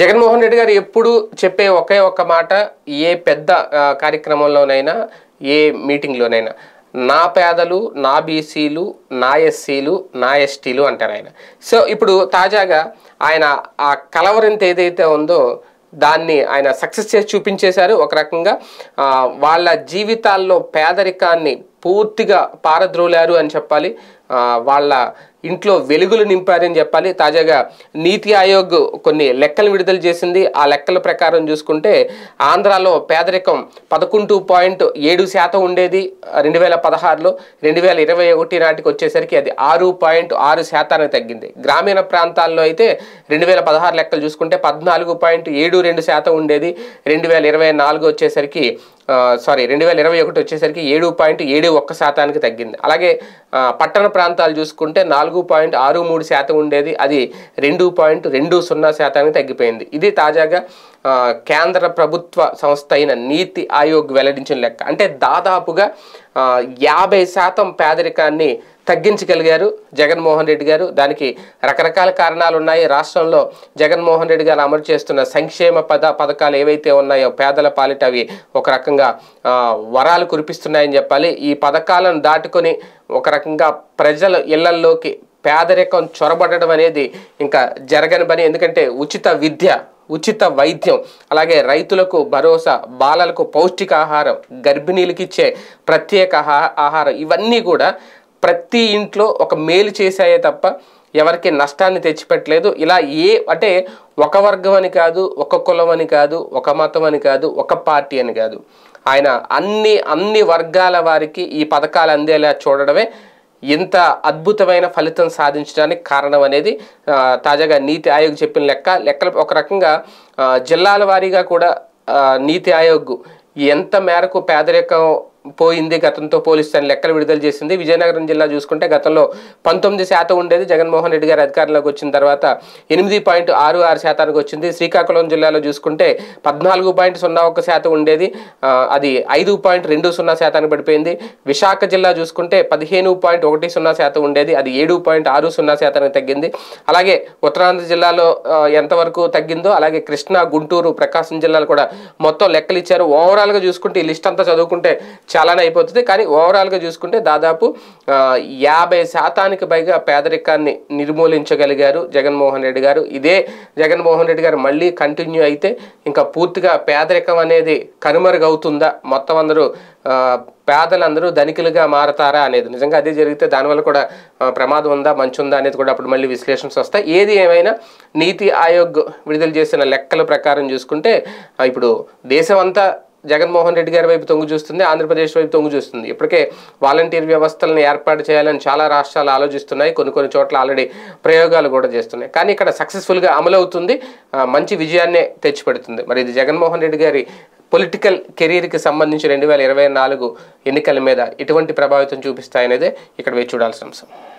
జగన్మోహన్ రెడ్డి గారు ఎప్పుడు చెప్పే ఒకే ఒక్క మాట ఏ పెద్ద కార్యక్రమంలోనైనా ఏ మీటింగ్లోనైనా నా పేదలు నా బీసీలు నా ఎస్సీలు నా ఎస్టీలు అంటారు ఆయన సో ఇప్పుడు తాజాగా ఆయన ఆ కలవరింత ఏదైతే ఉందో దాన్ని ఆయన సక్సెస్ చేసి చూపించేశారు ఒక రకంగా వాళ్ళ జీవితాల్లో పేదరికాన్ని పూర్తిగా పారద్రోలారు అని చెప్పాలి వాళ్ళ ఇంట్లో వెలుగులు నింపారని చెప్పాలి తాజాగా నీతి ఆయోగ్ కొన్ని లెక్కలు విడుదల చేసింది ఆ లెక్కల ప్రకారం చూసుకుంటే ఆంధ్రాలో పేదరికం పదకొండు పాయింట్ ఏడు శాతం ఉండేది రెండు వేల పదహారులో రెండు వేల ఇరవై ఒకటి నాటికి వచ్చేసరికి అది ఆరు పాయింట్ ఆరు శాతానికి తగ్గింది గ్రామీణ ప్రాంతాల్లో అయితే రెండు వేల పదహారు లెక్కలు చూసుకుంటే పద్నాలుగు పాయింట్ ఏడు రెండు శాతం ఉండేది రెండు వేల ఇరవై నాలుగు వచ్చేసరికి సారీ రెండు వేల ఇరవై ఒకటి వచ్చేసరికి ఏడు పాయింట్ ఏడు ఒక్క శాతానికి తగ్గింది అలాగే పట్టణ ప్రాంతాలు చూసుకుంటే నాలుగు పాయింట్ ఆరు మూడు శాతం ఉండేది అది రెండు పాయింట్ రెండు సున్నా శాతానికి తగ్గిపోయింది ఇది తాజాగా కేంద్ర ప్రభుత్వ సంస్థ అయిన నీతి ఆయోగ్ వెల్లడించిన లెక్క అంటే దాదాపుగా యాభై శాతం పేదరికాన్ని తగ్గించగలిగారు జగన్మోహన్ రెడ్డి గారు దానికి రకరకాల కారణాలు ఉన్నాయి రాష్ట్రంలో జగన్మోహన్ రెడ్డి గారు అమలు చేస్తున్న సంక్షేమ పద పథకాలు ఏవైతే ఉన్నాయో పేదల పాలిట అవి ఒక రకంగా వరాలు కురిపిస్తున్నాయని చెప్పాలి ఈ పథకాలను దాటుకొని ఒక రకంగా ప్రజల ఇళ్లల్లోకి పేదరికం చొరబడడం అనేది ఇంకా జరగని పని ఎందుకంటే ఉచిత విద్య ఉచిత వైద్యం అలాగే రైతులకు భరోసా బాలలకు పౌష్టికాహారం గర్భిణీలకు ఇచ్చే ప్రత్యేక ఆహారం ఇవన్నీ కూడా ప్రతి ఇంట్లో ఒక మేలు చేశాయే తప్ప ఎవరికి నష్టాన్ని తెచ్చిపెట్టలేదు ఇలా ఏ అంటే ఒక వర్గం అని కాదు ఒక కులం అని కాదు ఒక మతం అని కాదు ఒక పార్టీ అని కాదు ఆయన అన్ని అన్ని వర్గాల వారికి ఈ పథకాలు అందేలా చూడడమే ఇంత అద్భుతమైన ఫలితం సాధించడానికి కారణం అనేది తాజాగా నీతి ఆయోగ్ చెప్పిన లెక్క లెక్కలు ఒక రకంగా జిల్లాల వారీగా కూడా నీతి ఆయోగ్ ఎంత మేరకు పేదరికం పోయింది గతంతో పోలిస్తే అని లెక్కలు విడుదల చేసింది విజయనగరం జిల్లా చూసుకుంటే గతంలో పంతొమ్మిది శాతం ఉండేది జగన్మోహన్ రెడ్డి గారు అధికారంలోకి వచ్చిన తర్వాత ఎనిమిది పాయింట్ ఆరు ఆరు శాతానికి వచ్చింది శ్రీకాకుళం జిల్లాలో చూసుకుంటే పద్నాలుగు పాయింట్ సున్నా ఒక శాతం ఉండేది అది ఐదు పాయింట్ రెండు సున్నా శాతానికి పడిపోయింది విశాఖ జిల్లా చూసుకుంటే పదిహేను పాయింట్ ఒకటి సున్నా శాతం ఉండేది అది ఏడు పాయింట్ ఆరు సున్నా శాతానికి తగ్గింది అలాగే ఉత్తరాంధ్ర జిల్లాలో ఎంతవరకు తగ్గిందో అలాగే కృష్ణా గుంటూరు ప్రకాశం జిల్లాలు కూడా మొత్తం లెక్కలు ఇచ్చారు ఓవరాల్గా చూసుకుంటే ఈ లిస్ట్ అంతా చదువుకుంటే చాలానే అయిపోతుంది కానీ ఓవరాల్గా చూసుకుంటే దాదాపు యాభై శాతానికి పైగా పేదరికాన్ని నిర్మూలించగలిగారు జగన్మోహన్ రెడ్డి గారు ఇదే జగన్మోహన్ రెడ్డి గారు మళ్ళీ కంటిన్యూ అయితే ఇంకా పూర్తిగా పేదరికం అనేది కనుమరుగవుతుందా మొత్తం అందరూ పేదలందరూ ధనికులుగా మారతారా అనేది నిజంగా అదే జరిగితే దానివల్ల కూడా ప్రమాదం ఉందా మంచి ఉందా అనేది కూడా అప్పుడు మళ్ళీ విశ్లేషణస్ వస్తాయి ఏది ఏమైనా నీతి ఆయోగ్ విడుదల చేసిన లెక్కల ప్రకారం చూసుకుంటే ఇప్పుడు దేశం అంతా జగన్మోహన్ రెడ్డి గారి వైపు తొంగు చూస్తుంది ఆంధ్రప్రదేశ్ వైపు తొంగు చూస్తుంది ఇప్పటికే వాలంటీర్ వ్యవస్థలను ఏర్పాటు చేయాలని చాలా రాష్ట్రాలు ఆలోచిస్తున్నాయి కొన్ని కొన్ని చోట్ల ఆల్రెడీ ప్రయోగాలు కూడా చేస్తున్నాయి కానీ ఇక్కడ సక్సెస్ఫుల్గా అమలవుతుంది మంచి విజయాన్నే తెచ్చిపెడుతుంది మరి ఇది జగన్మోహన్ రెడ్డి గారి పొలిటికల్ కెరీర్కి సంబంధించి రెండు వేల ఇరవై నాలుగు ఎన్నికల మీద ఎటువంటి ప్రభావితం చూపిస్తాయనేదే ఇక్కడ వేచి చూడాల్సిన అంశం